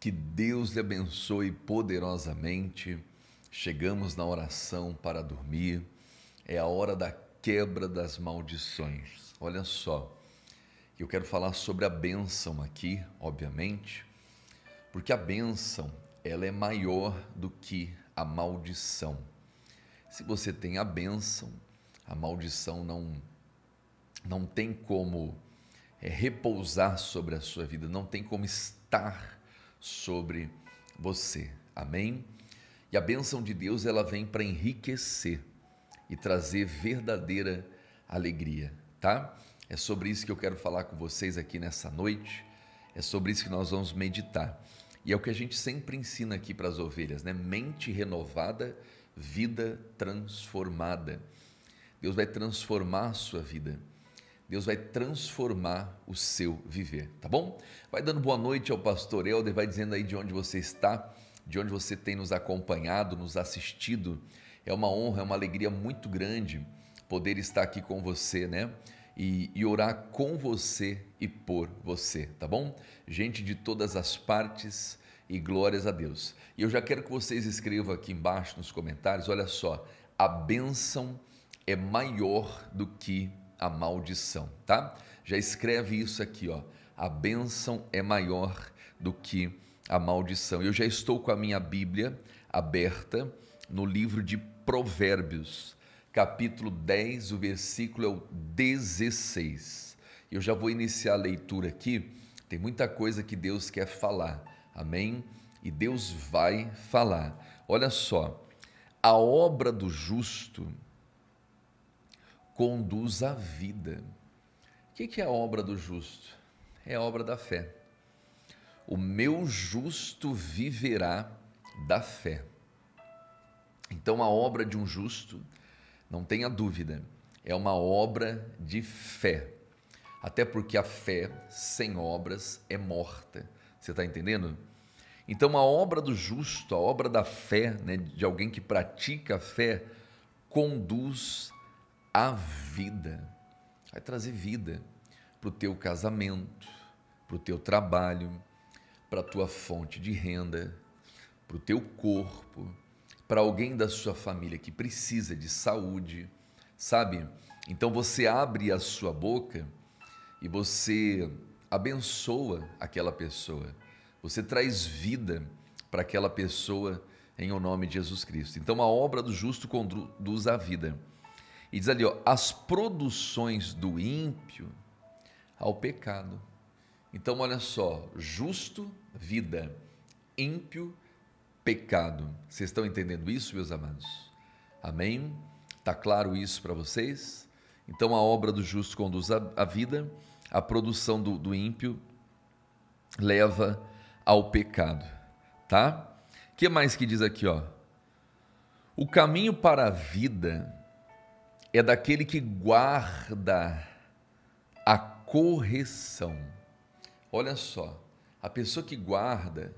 Que Deus lhe abençoe poderosamente. Chegamos na oração para dormir. É a hora da quebra das maldições. Olha só, eu quero falar sobre a bênção aqui, obviamente, porque a bênção ela é maior do que a maldição. Se você tem a bênção, a maldição não não tem como é, repousar sobre a sua vida, não tem como estar sobre você. Amém? E a bênção de Deus ela vem para enriquecer e trazer verdadeira alegria, tá? É sobre isso que eu quero falar com vocês aqui nessa noite. É sobre isso que nós vamos meditar. E é o que a gente sempre ensina aqui para as ovelhas, né? Mente renovada, vida transformada. Deus vai transformar a sua vida. Deus vai transformar o seu viver, tá bom? Vai dando boa noite ao pastor Helder, vai dizendo aí de onde você está, de onde você tem nos acompanhado, nos assistido. É uma honra, é uma alegria muito grande poder estar aqui com você, né? E, e, orar com você e por você, tá bom? Gente de todas as partes e glórias a Deus. E eu já quero que vocês escrevam aqui embaixo nos comentários: olha só, a bênção é maior do que a maldição, tá? Já escreve isso aqui, ó. A bênção é maior do que a maldição. Eu já estou com a minha Bíblia aberta no livro de Provérbios, capítulo 10, o versículo é o 16. Eu já vou iniciar a leitura aqui. Tem muita coisa que Deus quer falar. Amém? E Deus vai falar. Olha só, a obra do justo conduz à vida. O que é a obra do justo? É a obra da fé. O meu justo viverá da fé. Então, a obra de um justo, não tenha dúvida, é uma obra de fé. Até porque a fé sem obras é morta. Você está entendendo? Então, a obra do justo, a obra da fé, né, de alguém que pratica a fé, conduz a vida. Vai trazer vida para o teu casamento, para o teu trabalho, para a tua fonte de renda, para o teu corpo, para alguém da sua família que precisa de saúde, sabe? Então você abre a sua boca e você abençoa aquela pessoa. Você traz vida para aquela pessoa em o nome de Jesus Cristo. Então a obra do justo conduz à vida. E diz ali, ó, as produções do ímpio ao pecado. Então, olha só, justo, vida, ímpio, pecado. Vocês estão entendendo isso, meus amados? Amém? Está claro isso para vocês? Então, a obra do justo conduz à vida, a produção do, do ímpio leva ao pecado, tá? O que mais que diz aqui, ó? O caminho para a vida é daquele que guarda a correção. Olha só, a pessoa que guarda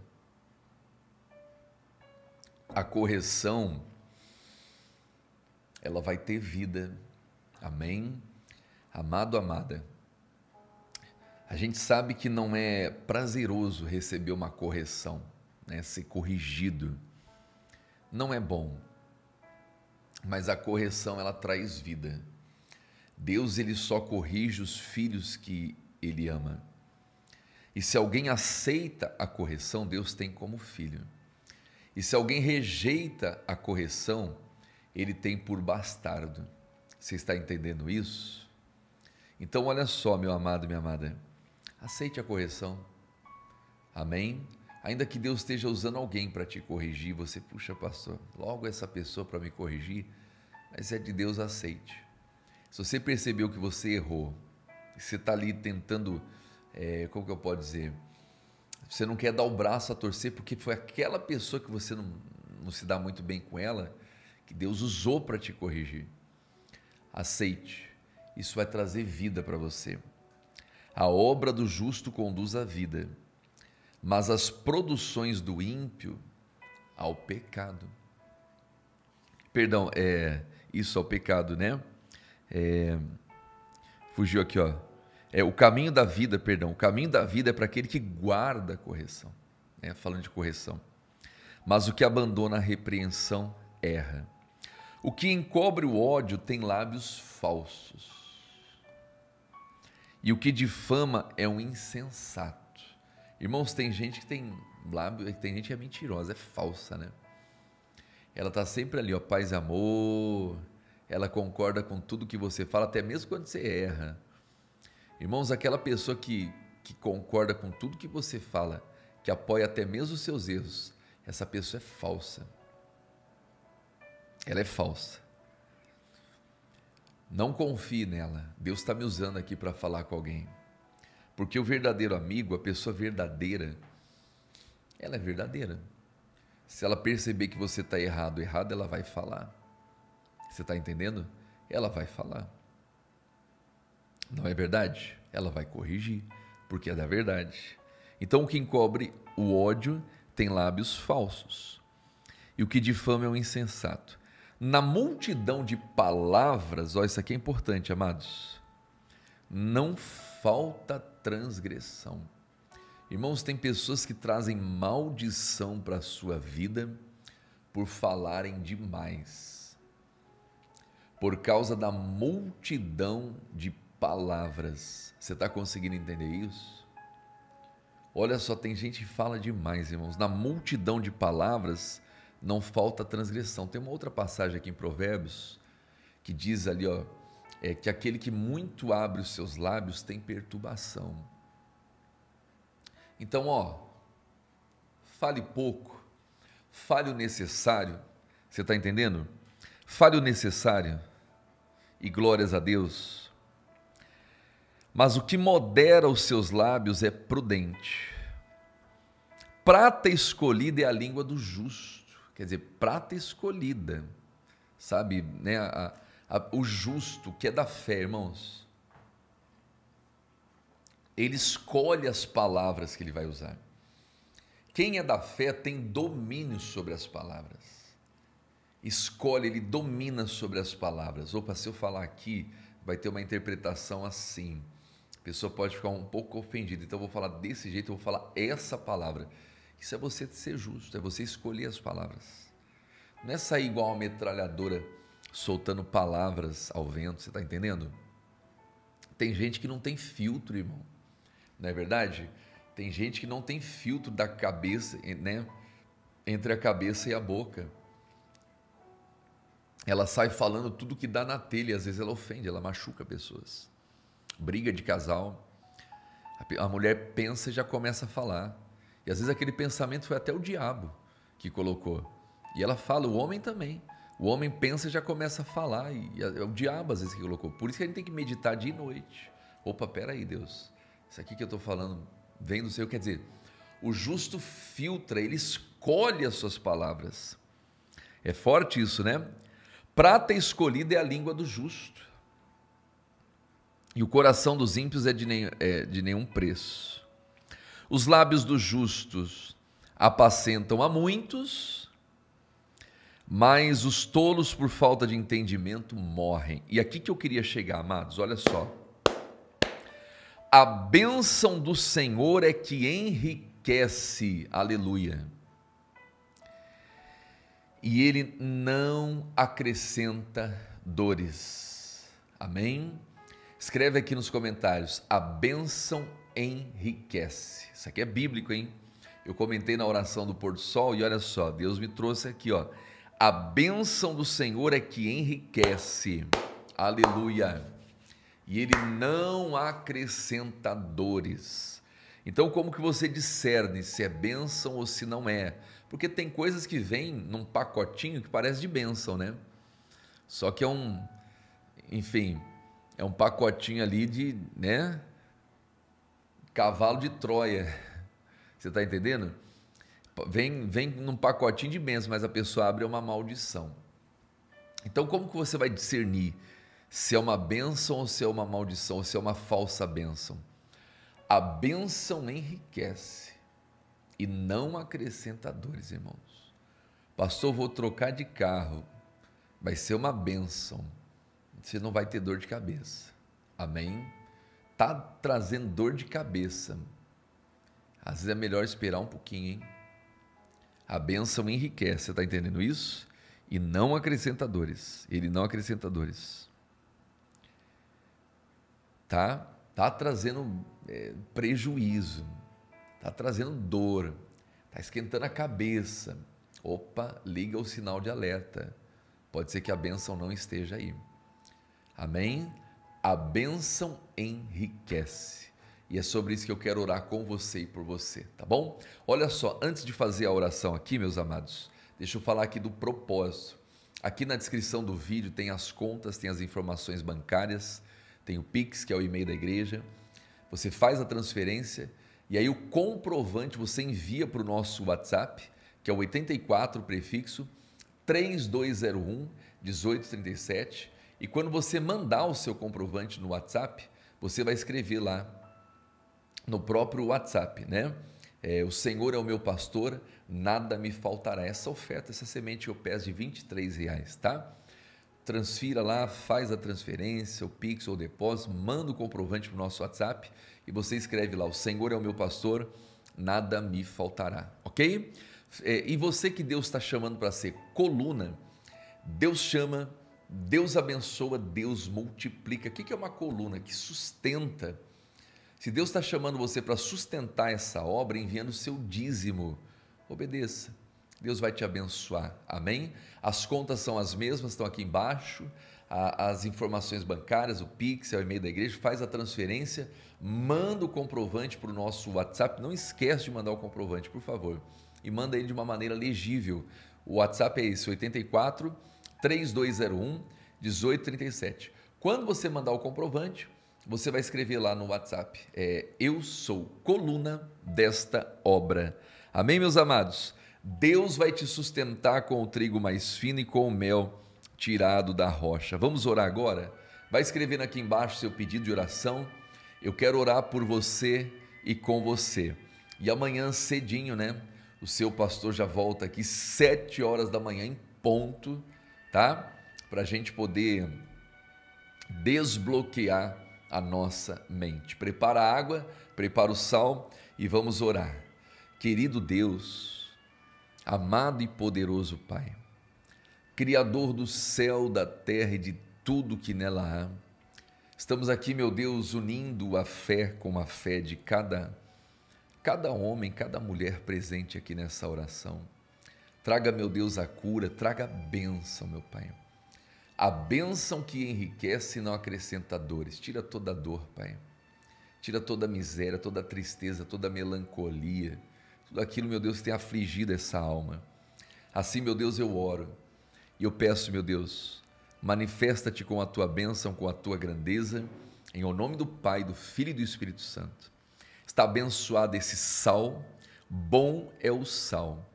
a correção, ela vai ter vida. Amém? Amado, amada, a gente sabe que não é prazeroso receber uma correção, né? ser corrigido. Não é bom mas a correção ela traz vida. Deus ele só corrige os filhos que ele ama. E se alguém aceita a correção, Deus tem como filho. E se alguém rejeita a correção, ele tem por bastardo. Você está entendendo isso? Então, olha só, meu amado, minha amada. Aceite a correção. Amém? Ainda que Deus esteja usando alguém para te corrigir, você, puxa, pastor, logo essa pessoa para me corrigir, mas é de Deus, aceite. Se você percebeu que você errou, você está ali tentando, é, como que eu posso dizer? Você não quer dar o braço a torcer porque foi aquela pessoa que você não, não se dá muito bem com ela, que Deus usou para te corrigir. Aceite, isso vai trazer vida para você. A obra do justo conduz à vida mas as produções do ímpio ao pecado. Perdão, é isso ao pecado, né? É, fugiu aqui, ó. É o caminho da vida, perdão. O caminho da vida é para aquele que guarda a correção, né? Falando de correção. Mas o que abandona a repreensão erra. O que encobre o ódio tem lábios falsos. E o que difama é um insensato. Irmãos, tem gente que tem lábio, tem gente que é mentirosa, é falsa, né? Ela tá sempre ali, ó, paz e amor. Ela concorda com tudo que você fala, até mesmo quando você erra. Irmãos, aquela pessoa que, que concorda com tudo que você fala, que apoia até mesmo os seus erros, essa pessoa é falsa. Ela é falsa. Não confie nela. Deus está me usando aqui para falar com alguém. Porque o verdadeiro amigo, a pessoa verdadeira, ela é verdadeira. Se ela perceber que você está errado, errado, ela vai falar. Você está entendendo? Ela vai falar. Não é verdade? Ela vai corrigir, porque é da verdade. Então, o que encobre o ódio tem lábios falsos, e o que difama é um insensato. Na multidão de palavras, ó, isso aqui é importante, amados não falta transgressão. Irmãos, tem pessoas que trazem maldição para a sua vida por falarem demais, por causa da multidão de palavras. Você está conseguindo entender isso? Olha só, tem gente que fala demais, irmãos. Na multidão de palavras não falta transgressão. Tem uma outra passagem aqui em Provérbios que diz ali, ó, é que aquele que muito abre os seus lábios tem perturbação. Então, ó, fale pouco, fale o necessário, você está entendendo? Fale o necessário e glórias a Deus. Mas o que modera os seus lábios é prudente. Prata escolhida é a língua do justo, quer dizer, prata escolhida, sabe, né? A, o justo que é da fé, irmãos, ele escolhe as palavras que ele vai usar. Quem é da fé tem domínio sobre as palavras. Escolhe, ele domina sobre as palavras. Opa, se eu falar aqui, vai ter uma interpretação assim. A pessoa pode ficar um pouco ofendida. Então eu vou falar desse jeito, eu vou falar essa palavra. Isso é você ser justo, é você escolher as palavras. Não é sair igual uma metralhadora soltando palavras ao vento, você está entendendo? Tem gente que não tem filtro, irmão, não é verdade? Tem gente que não tem filtro da cabeça, né? Entre a cabeça e a boca. Ela sai falando tudo que dá na telha, às vezes ela ofende, ela machuca pessoas. Briga de casal. A mulher pensa e já começa a falar. E às vezes aquele pensamento foi até o diabo que colocou. E ela fala, o homem também. O homem pensa e já começa a falar. E é, é o diabo às vezes que colocou. Por isso que a gente tem que meditar dia e noite. Opa, peraí, Deus. Isso aqui que eu estou falando vem do Senhor. Quer dizer, o justo filtra, ele escolhe as suas palavras. É forte isso, né? Prata escolhida é a língua do justo. E o coração dos ímpios é de, nem, é de nenhum preço. Os lábios dos justos apacentam a muitos mas os tolos, por falta de entendimento, morrem. E aqui que eu queria chegar, amados, olha só. A bênção do Senhor é que enriquece, aleluia. E ele não acrescenta dores. Amém? Escreve aqui nos comentários: a bênção enriquece. Isso aqui é bíblico, hein? Eu comentei na oração do pôr do sol e olha só, Deus me trouxe aqui, ó a bênção do Senhor é que enriquece. Aleluia. E ele não acrescenta dores. Então, como que você discerne se é bênção ou se não é? Porque tem coisas que vêm num pacotinho que parece de bênção, né? Só que é um, enfim, é um pacotinho ali de, né? Cavalo de Troia. Você está entendendo? vem, vem num pacotinho de bênçãos, mas a pessoa abre uma maldição. Então, como que você vai discernir se é uma bênção ou se é uma maldição, ou se é uma falsa bênção? A bênção enriquece e não acrescenta dores, irmãos. Pastor, vou trocar de carro. Vai ser uma bênção. Você não vai ter dor de cabeça. Amém? Tá trazendo dor de cabeça. Às vezes é melhor esperar um pouquinho, hein? A bênção enriquece, você está entendendo isso? E não acrescentadores. Ele não acrescentadores. Tá? Tá trazendo é, prejuízo. Tá trazendo dor. Tá esquentando a cabeça. Opa, liga o sinal de alerta. Pode ser que a bênção não esteja aí. Amém? A bênção enriquece. E é sobre isso que eu quero orar com você e por você, tá bom? Olha só, antes de fazer a oração aqui, meus amados, deixa eu falar aqui do propósito. Aqui na descrição do vídeo tem as contas, tem as informações bancárias, tem o Pix, que é o e-mail da igreja. Você faz a transferência e aí o comprovante você envia para o nosso WhatsApp, que é o 84 prefixo 3201 1837. E quando você mandar o seu comprovante no WhatsApp, você vai escrever lá no próprio WhatsApp, né? É, o Senhor é o meu pastor, nada me faltará. Essa oferta, essa semente eu peço de 23 reais, tá? Transfira lá, faz a transferência, o Pix ou o depósito, manda o comprovante para o nosso WhatsApp e você escreve lá: O Senhor é o meu pastor, nada me faltará, ok? É, e você que Deus está chamando para ser coluna, Deus chama, Deus abençoa, Deus multiplica. O que é uma coluna que sustenta? Se Deus está chamando você para sustentar essa obra, enviando o seu dízimo, obedeça. Deus vai te abençoar. Amém? As contas são as mesmas, estão aqui embaixo. As informações bancárias, o Pix, é o e-mail da igreja, faz a transferência, manda o comprovante para o nosso WhatsApp. Não esquece de mandar o comprovante, por favor. E manda ele de uma maneira legível. O WhatsApp é esse, 84 3201 1837. Quando você mandar o comprovante, você vai escrever lá no WhatsApp: é, Eu sou coluna desta obra. Amém, meus amados? Deus vai te sustentar com o trigo mais fino e com o mel tirado da rocha. Vamos orar agora? Vai escrevendo aqui embaixo seu pedido de oração. Eu quero orar por você e com você. E amanhã cedinho, né? O seu pastor já volta aqui sete horas da manhã em ponto, tá? Para a gente poder desbloquear a nossa mente. Prepara a água, prepara o sal e vamos orar. Querido Deus, amado e poderoso Pai, Criador do céu, da terra e de tudo que nela há, estamos aqui, meu Deus, unindo a fé com a fé de cada cada homem, cada mulher presente aqui nessa oração. Traga, meu Deus, a cura, traga a bênção, meu Pai. A bênção que enriquece não acrescenta dores. Tira toda a dor, Pai. Tira toda a miséria, toda a tristeza, toda a melancolia. Tudo aquilo, meu Deus, tem afligido essa alma. Assim, meu Deus, eu oro. E eu peço, meu Deus, manifesta-te com a tua bênção, com a tua grandeza, em o nome do Pai, do Filho e do Espírito Santo. Está abençoado esse sal, bom é o sal.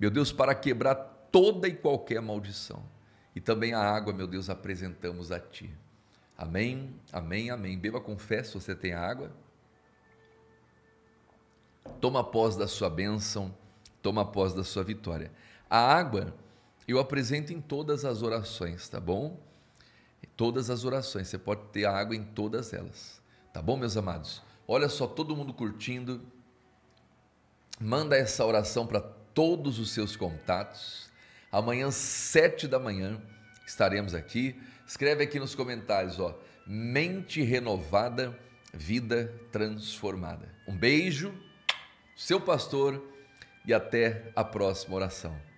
Meu Deus, para quebrar toda e qualquer maldição e também a água, meu Deus, apresentamos a Ti. Amém, amém, amém. Beba com fé se você tem água. Toma pós da sua bênção, toma pós da sua vitória. A água eu apresento em todas as orações, tá bom? Em todas as orações, você pode ter a água em todas elas, tá bom, meus amados? Olha só, todo mundo curtindo. Manda essa oração para todos os seus contatos Amanhã, sete da manhã, estaremos aqui. Escreve aqui nos comentários, ó. Mente renovada, vida transformada. Um beijo, seu pastor, e até a próxima oração.